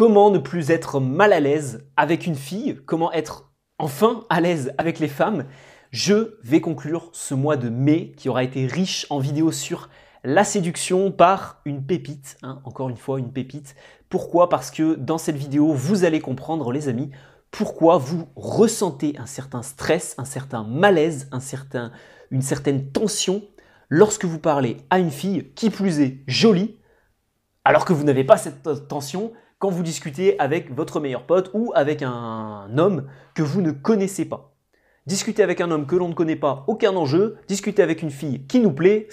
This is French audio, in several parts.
Comment ne plus être mal à l'aise avec une fille Comment être enfin à l'aise avec les femmes Je vais conclure ce mois de mai qui aura été riche en vidéos sur la séduction par une pépite. Hein, encore une fois, une pépite. Pourquoi Parce que dans cette vidéo, vous allez comprendre, les amis, pourquoi vous ressentez un certain stress, un certain malaise, un certain, une certaine tension lorsque vous parlez à une fille qui plus est jolie, alors que vous n'avez pas cette tension quand vous discutez avec votre meilleur pote ou avec un homme que vous ne connaissez pas. Discuter avec un homme que l'on ne connaît pas, aucun enjeu. Discuter avec une fille qui nous plaît,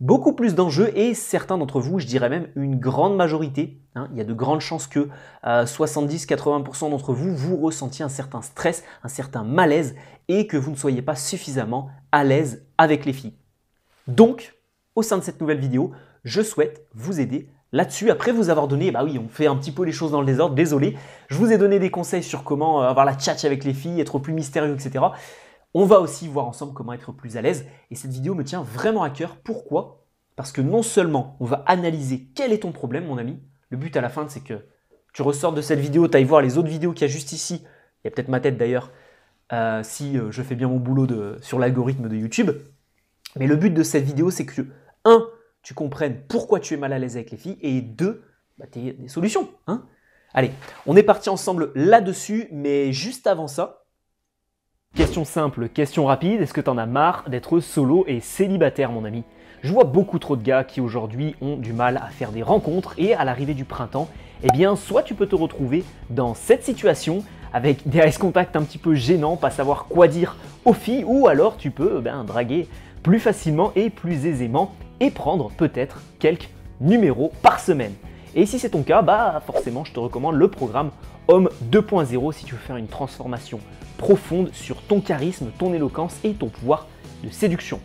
beaucoup plus d'enjeux et certains d'entre vous, je dirais même une grande majorité, hein, il y a de grandes chances que 70-80% euh, d'entre vous, vous ressentiez un certain stress, un certain malaise et que vous ne soyez pas suffisamment à l'aise avec les filles. Donc, au sein de cette nouvelle vidéo, je souhaite vous aider là-dessus. Après vous avoir donné, bah oui, on fait un petit peu les choses dans le désordre, désolé. Je vous ai donné des conseils sur comment euh, avoir la chatte avec les filles, être plus mystérieux, etc. On va aussi voir ensemble comment être plus à l'aise. Et cette vidéo me tient vraiment à cœur. Pourquoi Parce que non seulement on va analyser quel est ton problème, mon ami, le but à la fin, c'est que tu ressortes de cette vidéo, tu ailles voir les autres vidéos qu'il y a juste ici. Il y a peut-être ma tête d'ailleurs, euh, si euh, je fais bien mon boulot sur l'algorithme de YouTube. Mais le but de cette vidéo, c'est que tu comprennes pourquoi tu es mal à l'aise avec les filles, et deux, bah, as des solutions. Hein Allez, on est parti ensemble là-dessus, mais juste avant ça, Question simple, question rapide, est-ce que tu en as marre d'être solo et célibataire mon ami Je vois beaucoup trop de gars qui aujourd'hui ont du mal à faire des rencontres et à l'arrivée du printemps, eh bien soit tu peux te retrouver dans cette situation avec des ice contacts un petit peu gênants, pas savoir quoi dire aux filles, ou alors tu peux ben, draguer plus facilement et plus aisément prendre peut-être quelques numéros par semaine. Et si c'est ton cas, bah forcément je te recommande le programme Homme 2.0 si tu veux faire une transformation profonde sur ton charisme, ton éloquence et ton pouvoir de séduction.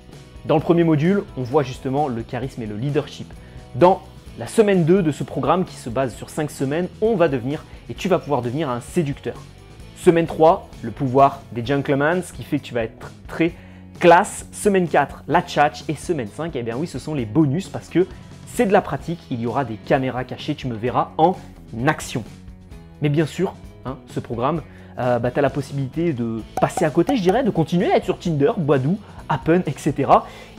Dans le premier module, on voit justement le charisme et le leadership. Dans la semaine 2 de ce programme qui se base sur 5 semaines, on va devenir et tu vas pouvoir devenir un séducteur. Semaine 3, le pouvoir des gentlemen, ce qui fait que tu vas être très classe, semaine 4, la tchatch et semaine 5, eh bien oui, ce sont les bonus parce que c'est de la pratique, il y aura des caméras cachées, tu me verras en action. Mais bien sûr, hein, ce programme, euh, bah, tu as la possibilité de passer à côté, je dirais, de continuer à être sur Tinder, BoisDou, Appen, etc.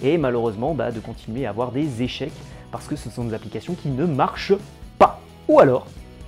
Et malheureusement, bah, de continuer à avoir des échecs parce que ce sont des applications qui ne marchent pas. Ou alors,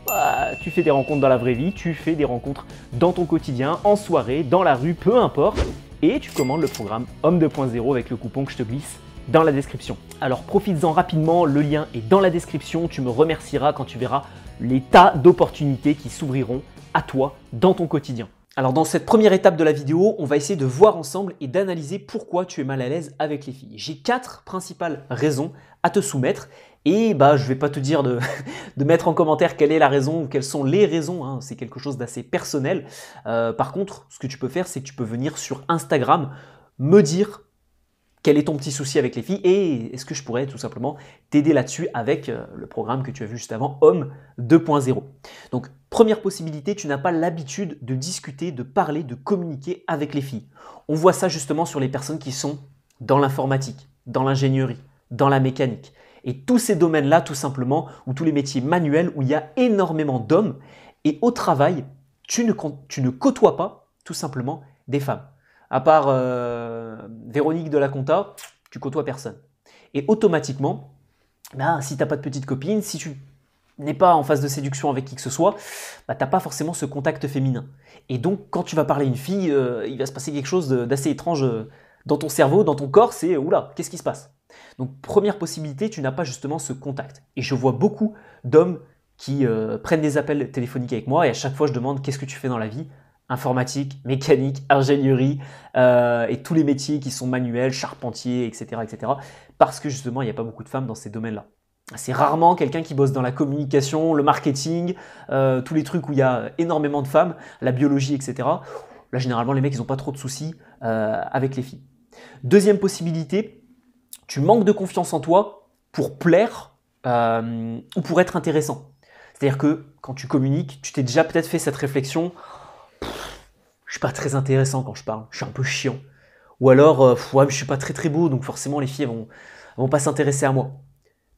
bah, tu fais des rencontres dans la vraie vie, tu fais des rencontres dans ton quotidien, en soirée, dans la rue, peu importe et tu commandes le programme Homme 2.0 avec le coupon que je te glisse dans la description. Alors profites-en rapidement, le lien est dans la description, tu me remercieras quand tu verras les tas d'opportunités qui s'ouvriront à toi dans ton quotidien. Alors dans cette première étape de la vidéo, on va essayer de voir ensemble et d'analyser pourquoi tu es mal à l'aise avec les filles. J'ai quatre principales raisons à te soumettre et bah, je vais pas te dire de, mettre en commentaire quelle est la raison ou quelles sont les raisons, hein. c'est quelque chose d'assez personnel. Euh, par contre, ce que tu peux faire, c'est que tu peux venir sur Instagram me dire quel est ton petit souci avec les filles et est-ce que je pourrais tout simplement t'aider là-dessus avec euh, le programme que tu as vu juste avant, Homme 2.0. Donc, première possibilité, tu n'as pas l'habitude de discuter, de parler, de communiquer avec les filles. On voit ça justement sur les personnes qui sont dans l'informatique, dans l'ingénierie, dans la mécanique. Et tous ces domaines-là, tout simplement, ou tous les métiers manuels où il y a énormément d'hommes, et au travail, tu ne, côtoies pas, tout simplement, des femmes. À part euh, Véronique de la Conta, tu côtoies personne. Et automatiquement, bah, si t'as pas de petite copine, si tu n'es pas en phase de séduction avec qui que ce soit, bah, t'as pas forcément ce contact féminin. Et donc, quand tu vas parler à une fille, euh, il va se passer quelque chose d'assez étrange euh, dans ton cerveau, dans ton corps, c'est oula, qu'est-ce qui se passe donc première possibilité, tu n'as pas justement ce contact. Et je vois beaucoup d'hommes qui euh, prennent des appels téléphoniques avec moi et à chaque fois je demande qu'est-ce que tu fais dans la vie Informatique, mécanique, ingénierie euh, et tous les métiers qui sont manuels, charpentier, etc. etc. parce que justement il n'y a pas beaucoup de femmes dans ces domaines-là. C'est rarement quelqu'un qui bosse dans la communication, le marketing, euh, tous les trucs où il y a énormément de femmes, la biologie, etc. Là, généralement, les mecs, ils n'ont pas trop de soucis avec les filles. Deuxième possibilité, tu manques de confiance en toi pour plaire euh, ou pour être intéressant. C'est-à-dire que quand tu communiques, tu t'es déjà peut-être fait cette réflexion je suis pas très intéressant quand je parle, je suis un peu chiant. Ou alors, je euh, ouais, je suis pas très très beau, donc forcément les filles vont, vont pas s'intéresser à moi.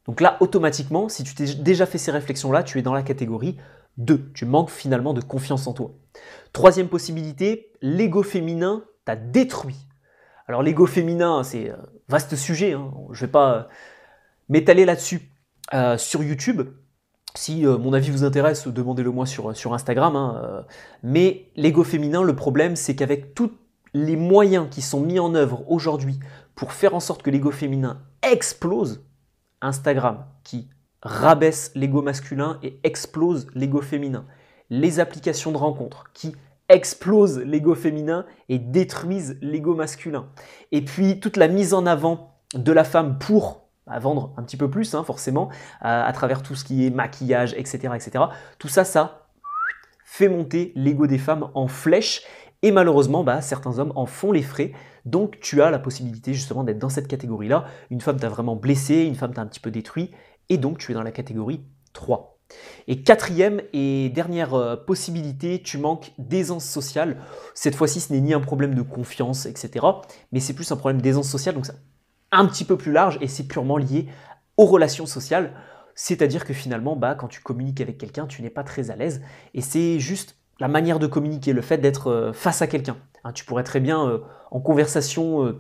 Donc là, automatiquement, si tu t'es déjà fait ces réflexions-là, tu es dans la catégorie 2. Tu manques finalement de confiance en toi. Troisième possibilité, l'ego féminin t'a détruit. Alors l'ego féminin, c'est un euh, vaste sujet, hein. je ne vais pas euh, m'étaler là-dessus euh, sur YouTube. Si mon avis vous intéresse, demandez-le moi sur, Instagram. Hein, mais l'ego féminin, le problème, c'est qu'avec tous les moyens qui sont mis en œuvre aujourd'hui pour faire en sorte que l'ego féminin explose, Instagram qui rabaisse l'ego masculin et explose l'ego féminin, les applications de rencontres qui explosent l'ego féminin et détruisent l'ego masculin. Et puis toute la mise en avant de la femme pour bah, vendre un petit peu plus, hein, forcément, euh, à, travers tout ce qui est maquillage, etc., etc. Tout ça, ça fait monter l'ego des femmes en flèche. Et malheureusement, bah, certains hommes en font les frais. Donc tu as la possibilité justement d'être dans cette catégorie-là. Une femme t'a vraiment blessé, une femme t'a un petit peu détruit. Et donc tu es dans la catégorie 3. Et quatrième et dernière euh, possibilité, tu manques d'aisance sociale. Cette fois-ci, ce n'est ni un problème de confiance, etc. Mais c'est plus un problème d'aisance sociale, donc c'est un petit peu plus large et c'est purement lié aux relations sociales. C'est-à-dire que finalement, bah, quand tu communiques avec quelqu'un, tu n'es pas très à l'aise. Et c'est juste la manière de communiquer, le fait d'être euh, face à quelqu'un. Hein, tu pourrais très bien, euh, en conversation,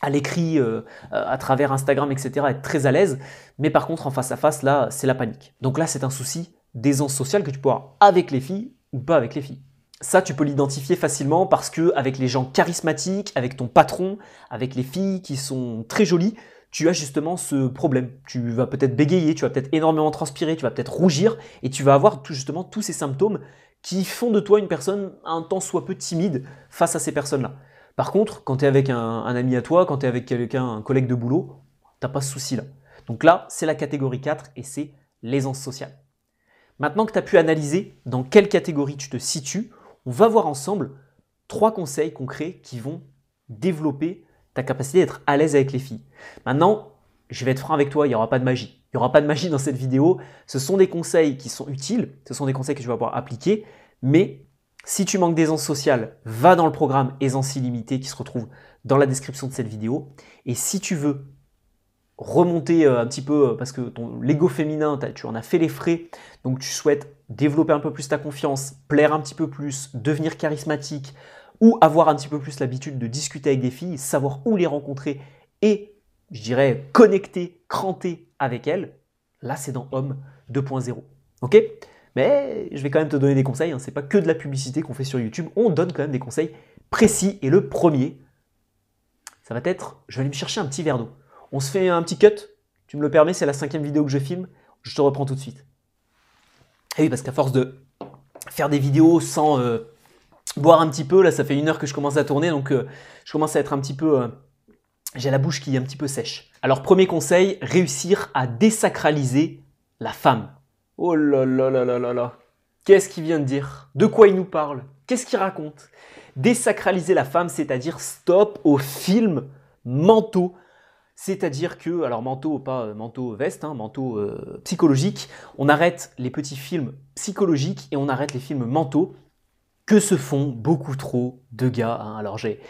à l'écrit, euh, euh, à travers Instagram, etc., être très à l'aise. Mais par contre, en face à face, là, c'est la panique. Donc là, c'est un souci d'aisance sociale que tu peux avoir avec les filles ou pas avec les filles. Ça, tu peux l'identifier facilement parce que avec les gens charismatiques, avec ton patron, avec les filles qui sont très jolies, tu as justement ce problème. Tu vas peut-être bégayer, tu vas peut-être énormément transpirer, tu vas peut-être rougir et tu vas avoir justement tous ces symptômes qui font de toi une personne un tant soit peu timide face à ces personnes-là. Par contre, quand tu es avec un, ami à toi, quand tu es avec quelqu'un, un collègue de boulot, t'as pas ce souci-là. Donc là, c'est la catégorie 4 et c'est l'aisance sociale. Maintenant que tu as pu analyser dans quelle catégorie tu te situes, on va voir ensemble trois conseils concrets qui vont développer ta capacité d'être à l'aise avec les filles. Maintenant, je vais être franc avec toi, il n'y aura pas de magie. Il n'y aura pas de magie dans cette vidéo. Ce sont des conseils qui sont utiles, ce sont des conseils que tu vas pouvoir appliquer, mais si tu manques d'aisance sociale, va dans le programme Aisance illimitée qui se retrouve dans la description de cette vidéo. Et si tu veux remonter euh, un petit peu, euh, parce que ton l'ego féminin, tu en as fait les frais, donc tu souhaites développer un peu plus ta confiance, plaire un petit peu plus, devenir charismatique, ou avoir un petit peu plus l'habitude de discuter avec des filles, savoir où les rencontrer et, je dirais, connecter, cranter avec elles, là c'est dans Homme 2.0. Ok mais je vais quand même te donner des conseils, hein. c'est pas que de la publicité qu'on fait sur YouTube, on donne quand même des conseils précis. Et le premier, ça va être, je vais aller me chercher un petit verre d'eau. On se fait un petit cut, tu me le permets, c'est la cinquième vidéo que je filme, je te reprends tout de suite. Et eh oui, parce qu'à force de faire des vidéos sans euh, boire un petit peu, là ça fait une heure que je commence à tourner, donc euh, je commence à être un petit peu... Euh, j'ai la bouche qui est un petit peu sèche. Alors premier conseil, réussir à désacraliser la femme. Oh là là là là là là. Qu'est-ce qu'il vient de dire De quoi il nous parle Qu'est-ce qu'il raconte Désacraliser la femme, c'est-à-dire stop aux films mentaux. C'est-à-dire que, alors manteau, pas manteaux manteau veste, hein, manteau euh, on arrête les petits films psychologiques et on arrête les films mentaux que se font beaucoup trop de gars. Hein. Alors j'ai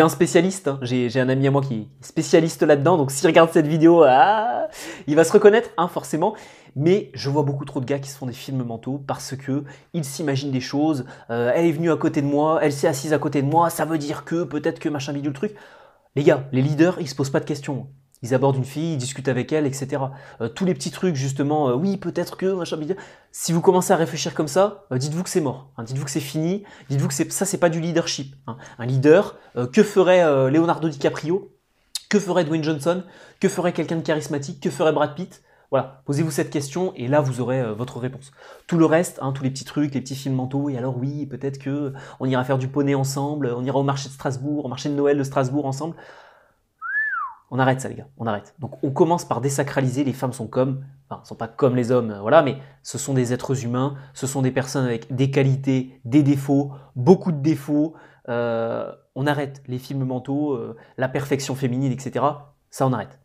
un spécialiste, hein. j'ai un ami à moi qui est spécialiste là-dedans, donc s'il regarde cette vidéo, ah, il va se reconnaître, hein, forcément. Mais je vois beaucoup trop de gars qui se font des films mentaux parce que ils s'imaginent des choses. Euh, elle est venue à côté de moi, elle s'est assise à côté de moi, ça veut dire que peut-être que machin bidule truc. Les gars, les leaders, ils se posent pas de questions ils abordent une fille, ils discutent avec elle, etc. Euh, tous les petits trucs, justement, euh, oui, peut-être que, machin, Si vous commencez à réfléchir comme ça, euh, dites-vous que c'est mort. Hein. dites-vous que c'est fini. Dites-vous que ça, c'est pas du leadership. Hein. Un leader, que ferait Leonardo DiCaprio Que ferait Dwayne Johnson Que ferait quelqu'un de charismatique Que ferait Brad Pitt voilà, posez-vous cette question et là vous aurez votre réponse. Tout le reste, hein, tous les petits trucs, les petits films mentaux, et alors oui, peut-être que on ira faire du poney ensemble, on ira au marché de Strasbourg, au marché de Noël de Strasbourg ensemble on arrête ça les gars, on arrête. Donc on commence par désacraliser les femmes sont comme, enfin sont pas comme les hommes, voilà, mais ce sont des êtres humains, ce sont des personnes avec des qualités, des défauts, beaucoup de défauts. Euh, on arrête les films mentaux, euh, la perfection féminine, etc. Ça on arrête.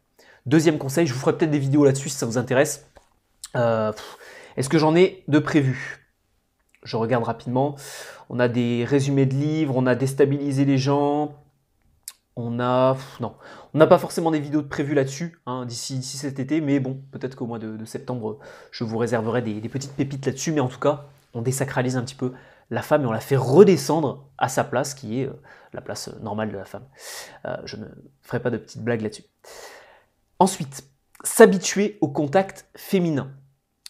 Deuxième conseil, je vous ferai peut-être des vidéos là-dessus si ça vous intéresse. Euh, est-ce que j'en ai de prévu Je regarde rapidement. On a des résumés de livres, on a déstabilisé les gens, on a, non, on n'a pas forcément des vidéos prévues là-dessus hein, d'ici cet été, mais bon, peut-être qu'au mois de, septembre, je vous réserverai des, petites pépites là-dessus. Mais en tout cas, on désacralise un petit peu la femme et on la fait redescendre à sa place, qui est euh, la place euh, normale de la femme. Euh, je ne ferai pas de petites blagues là-dessus. Ensuite, s'habituer au contact féminin.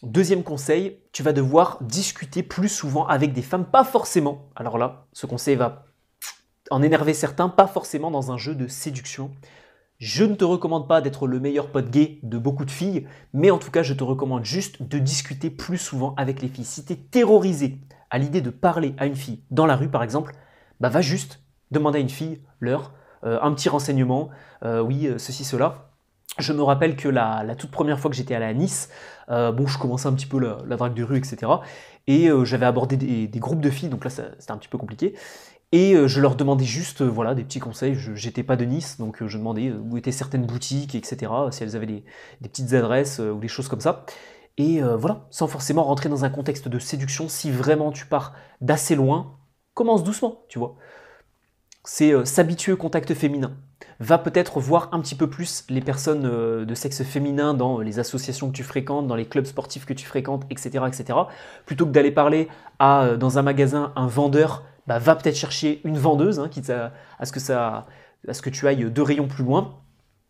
Deuxième conseil, tu vas devoir discuter plus souvent avec des femmes, pas forcément. Alors là, ce conseil va en énerver certains, pas forcément dans un jeu de séduction. Je ne te recommande pas d'être le meilleur pote gay de beaucoup de filles, mais en tout cas, je te recommande juste de discuter plus souvent avec les filles. Si es terrorisé à l'idée de parler à une fille dans la rue, par exemple, bah va juste demander à une fille leur euh, un petit renseignement, euh, oui, euh, ceci, cela. Je me rappelle que la, toute première fois que j'étais à à Nice, bon, je commençais un petit peu la, drague de rue, etc. Et j'avais abordé des, des, groupes de filles, donc là, c'était un petit peu compliqué. Et euh, je leur demandais juste euh, voilà, des petits conseils. J'étais pas de Nice, donc euh, je demandais où étaient certaines boutiques, etc. Si elles avaient des, petites adresses ou des choses comme ça. Et voilà, sans forcément rentrer dans un contexte de séduction, si vraiment tu pars d'assez loin, commence doucement, tu vois. C'est s'habituer au contact féminin. Va peut-être voir un petit peu plus les personnes de sexe féminin dans les associations que tu fréquentes, dans les clubs sportifs que tu fréquentes, etc. etc. plutôt que d'aller parler à, dans un magasin, un vendeur bah, va peut-être chercher une vendeuse, hein, à, ce que ça, à ce que tu ailles deux rayons plus loin.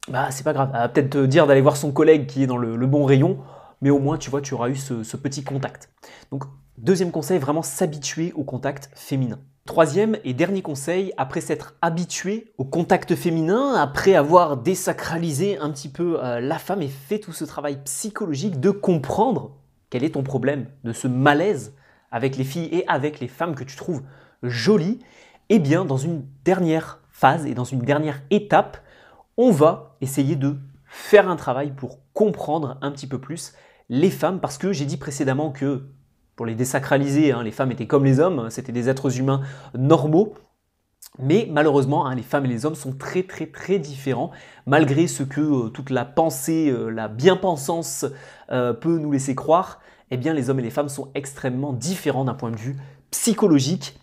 Bah, c'est pas grave. Elle va peut-être te dire d'aller voir son collègue qui est dans le, bon rayon, mais au moins, tu vois, tu auras eu ce, petit contact. Donc, deuxième conseil, vraiment s'habituer au contact féminin. Troisième et dernier conseil, après s'être habitué au contact féminin, après avoir désacralisé un petit peu euh, la femme et fait tout ce travail psychologique de comprendre quel est ton problème, de ce malaise avec les filles et avec les femmes que tu trouves joli, et eh bien dans une dernière phase et dans une dernière étape, on va essayer de faire un travail pour comprendre un petit peu plus les femmes, parce que j'ai dit précédemment que pour les désacraliser, hein, les femmes étaient comme les hommes, hein, c'était des êtres humains normaux, mais malheureusement, hein, les femmes et les hommes sont très très très différents, malgré ce que euh, toute la pensée, euh, la bien-pensance euh, peut nous laisser croire, eh bien les hommes et les femmes sont extrêmement différents d'un point de vue psychologique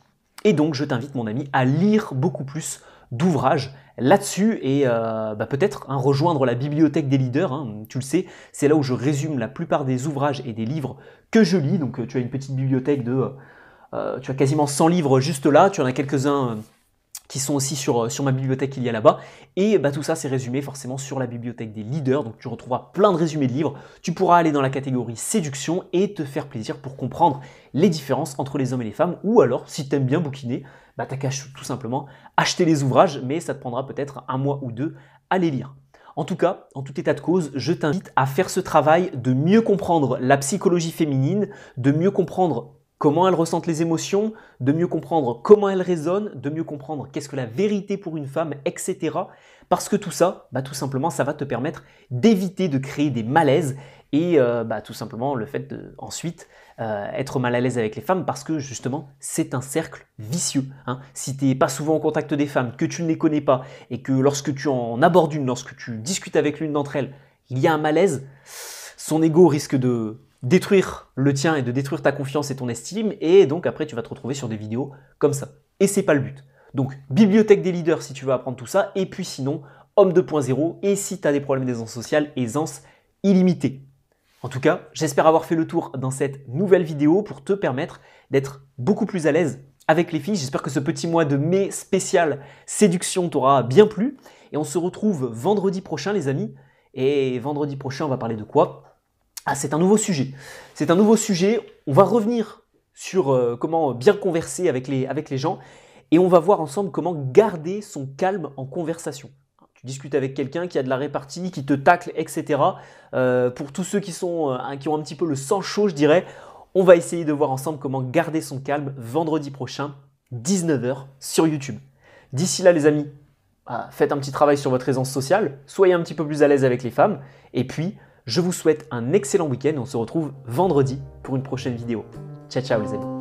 et donc je t'invite mon ami à lire beaucoup plus d'ouvrages là-dessus et euh, bah, peut-être hein, rejoindre la bibliothèque des leaders. Hein. tu le sais, c'est là où je résume la plupart des ouvrages et des livres que je lis. Donc euh, tu as une petite bibliothèque de... Euh, tu as quasiment 100 livres juste là, tu en as quelques-uns qui sont aussi sur, euh, sur ma bibliothèque qu'il y a là-bas. Et bah, tout ça, c'est résumé forcément sur la bibliothèque des leaders. Donc tu retrouveras plein de résumés de livres. Tu pourras aller dans la catégorie séduction et te faire plaisir pour comprendre les différences entre les hommes et les femmes. Ou alors, si tu aimes bien bouquiner, bah, t'as qu'à tout simplement acheter les ouvrages, mais ça te prendra peut-être un mois ou deux à les lire. En tout cas, en tout état de cause, je t'invite à faire ce travail de mieux comprendre la psychologie féminine, de mieux comprendre comment elles ressentent les émotions, de mieux comprendre comment elles résonnent, de mieux comprendre qu'est-ce que la vérité pour une femme, etc. Parce que tout ça, bah, tout simplement, ça va te permettre d'éviter de créer des malaises et euh, bah, tout simplement le fait de ensuite euh, être mal à l'aise avec les femmes parce que justement c'est un cercle vicieux. Hein. Si tu n'es pas souvent en contact des femmes, que tu ne les connais pas et que lorsque tu en abordes une, lorsque tu discutes avec l'une d'entre elles, il y a un malaise, son ego risque de détruire le tien et de détruire ta confiance et ton estime. Et donc après, tu vas te retrouver sur des vidéos comme ça. Et c'est pas le but. Donc, bibliothèque des leaders si tu veux apprendre tout ça. Et puis sinon, homme 2.0. Et si tu as des problèmes d'aisance sociale, aisance illimitée. En tout cas, j'espère avoir fait le tour dans cette nouvelle vidéo pour te permettre d'être beaucoup plus à l'aise avec les filles. J'espère que ce petit mois de mai spécial séduction t'aura bien plu. Et on se retrouve vendredi prochain, les amis. Et vendredi prochain, on va parler de quoi ah, c'est un nouveau sujet. C'est un nouveau sujet. On va revenir sur euh, comment bien converser avec les, avec les gens et on va voir ensemble comment garder son calme en conversation. Tu discutes avec quelqu'un qui a de la répartie, qui te tacle, etc. Euh, pour tous ceux qui, sont, euh, qui ont un petit peu le sang chaud, je dirais, on va essayer de voir ensemble comment garder son calme vendredi prochain, 19h, sur YouTube. D'ici là, les amis, ah, faites un petit travail sur votre aisance sociale, soyez un petit peu plus à l'aise avec les femmes, et puis je vous souhaite un excellent week-end. On se retrouve vendredi pour une prochaine vidéo. Ciao, ciao les amis.